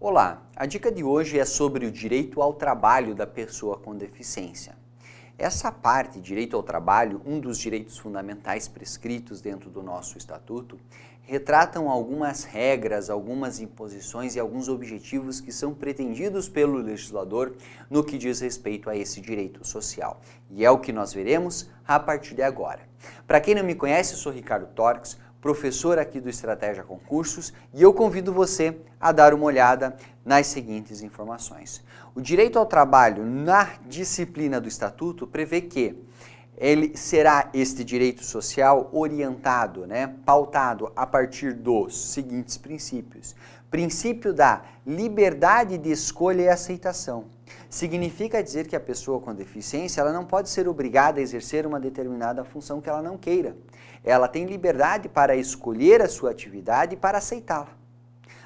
Olá, a dica de hoje é sobre o direito ao trabalho da pessoa com deficiência. Essa parte, direito ao trabalho, um dos direitos fundamentais prescritos dentro do nosso estatuto, retratam algumas regras, algumas imposições e alguns objetivos que são pretendidos pelo legislador no que diz respeito a esse direito social. E é o que nós veremos a partir de agora. Para quem não me conhece, eu sou Ricardo Torques, professor aqui do Estratégia Concursos, e eu convido você a dar uma olhada nas seguintes informações. O direito ao trabalho na disciplina do Estatuto prevê que ele será este direito social orientado, né, pautado a partir dos seguintes princípios: princípio da liberdade de escolha e aceitação, Significa dizer que a pessoa com deficiência ela não pode ser obrigada a exercer uma determinada função que ela não queira. Ela tem liberdade para escolher a sua atividade e para aceitá-la.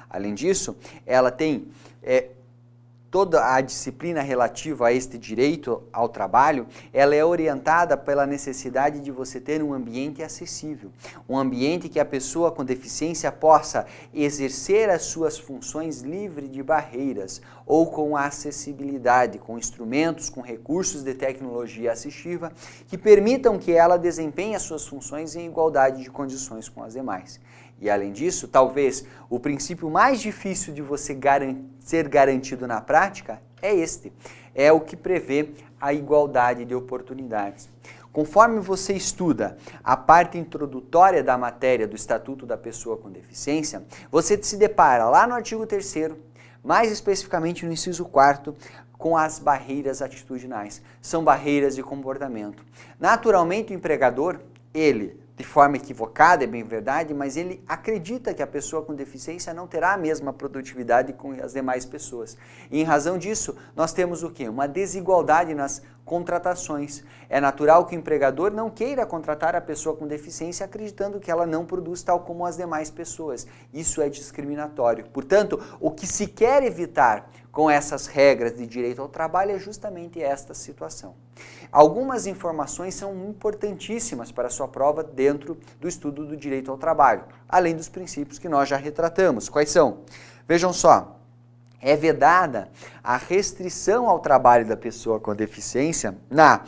Além disso, ela tem é, toda a disciplina relativa a este direito ao trabalho, ela é orientada pela necessidade de você ter um ambiente acessível, um ambiente que a pessoa com deficiência possa exercer as suas funções livre de barreiras ou com acessibilidade, com instrumentos, com recursos de tecnologia assistiva que permitam que ela desempenhe as suas funções em igualdade de condições com as demais. E além disso, talvez o princípio mais difícil de você garan ser garantido na prática é este: é o que prevê a igualdade de oportunidades. Conforme você estuda a parte introdutória da matéria do Estatuto da Pessoa com Deficiência, você se depara lá no artigo 3, mais especificamente no inciso 4, com as barreiras atitudinais. São barreiras de comportamento. Naturalmente, o empregador, ele, de forma equivocada, é bem verdade, mas ele acredita que a pessoa com deficiência não terá a mesma produtividade com as demais pessoas. E em razão disso, nós temos o quê? Uma desigualdade nas contratações. É natural que o empregador não queira contratar a pessoa com deficiência acreditando que ela não produz tal como as demais pessoas. Isso é discriminatório. Portanto, o que se quer evitar com essas regras de direito ao trabalho é justamente esta situação. Algumas informações são importantíssimas para a sua prova dentro do estudo do direito ao trabalho, além dos princípios que nós já retratamos. Quais são? Vejam só. É vedada a restrição ao trabalho da pessoa com deficiência na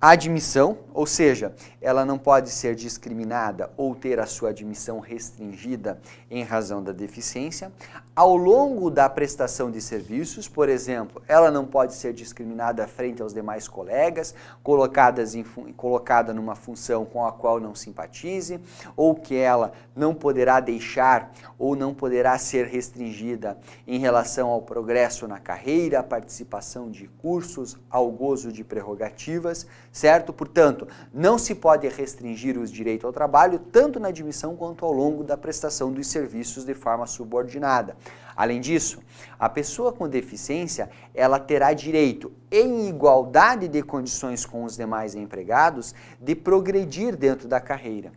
admissão, ou seja, ela não pode ser discriminada ou ter a sua admissão restringida em razão da deficiência. Ao longo da prestação de serviços, por exemplo, ela não pode ser discriminada frente aos demais colegas, colocadas em, colocada numa função com a qual não simpatize, ou que ela não poderá deixar ou não poderá ser restringida em relação ao progresso na carreira, à participação de cursos, ao gozo de prerrogativas certo? Portanto, não se pode restringir os direitos ao trabalho tanto na admissão quanto ao longo da prestação dos serviços de forma subordinada. Além disso, a pessoa com deficiência, ela terá direito, em igualdade de condições com os demais empregados, de progredir dentro da carreira.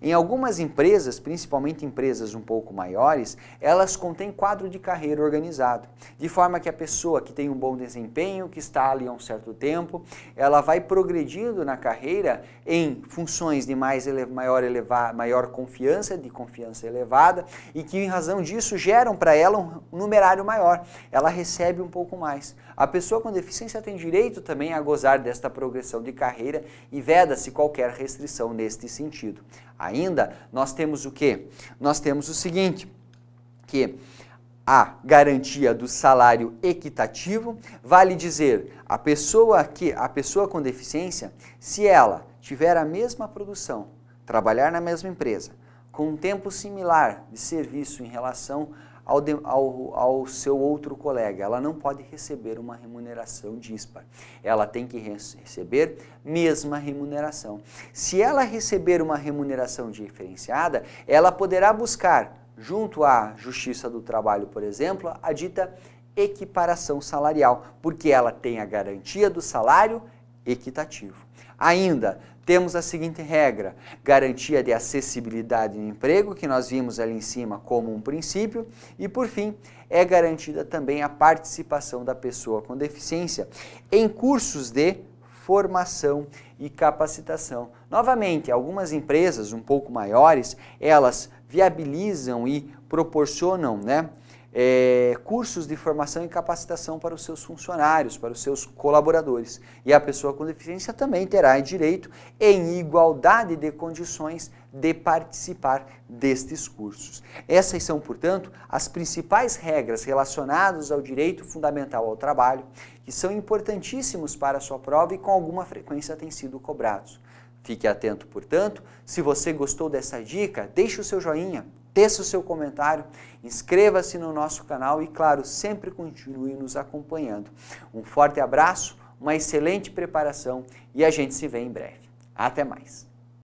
Em algumas empresas, principalmente empresas um pouco maiores, elas contêm quadro de carreira organizado, de forma que a pessoa que tem um bom desempenho, que está ali há um certo tempo, ela vai progredindo na carreira em funções de mais ele maior, maior confiança, de confiança elevada, e que em razão disso geram para ela um numerário maior, ela recebe um pouco mais. A pessoa com deficiência tem direito também a gozar desta progressão de carreira e veda-se qualquer restrição neste sentido ainda, nós temos o que? Nós temos o seguinte, que a garantia do salário equitativo vale dizer a pessoa que a pessoa com deficiência, se ela tiver a mesma produção, trabalhar na mesma empresa, com um tempo similar de serviço em relação ao, de, ao, ao, seu outro colega. Ela não pode receber uma remuneração dispar. Ela tem que receber mesma remuneração. Se ela receber uma remuneração diferenciada, ela poderá buscar, junto à Justiça do Trabalho, por exemplo, a dita equiparação salarial, porque ela tem a garantia do salário equitativo. Ainda, temos a seguinte regra: garantia de acessibilidade no emprego, que nós vimos ali em cima como um princípio, e por fim, é garantida também a participação da pessoa com deficiência em cursos de formação e capacitação. Novamente, algumas empresas um pouco maiores, elas viabilizam e proporcionam, né, é, cursos de formação e capacitação para os seus funcionários, para os seus colaboradores. E a pessoa com deficiência também terá direito, em igualdade de condições, de participar destes cursos. Essas são, portanto, as principais regras relacionadas ao direito fundamental ao trabalho, que são importantíssimos para a sua prova e com alguma frequência têm sido cobrados. Fique atento, portanto, se você gostou dessa dica, deixe o seu joinha, teça o seu comentário, inscreva-se no nosso canal e, claro, sempre continue nos acompanhando. Um forte abraço, uma excelente preparação e a gente se vê em breve. Até mais!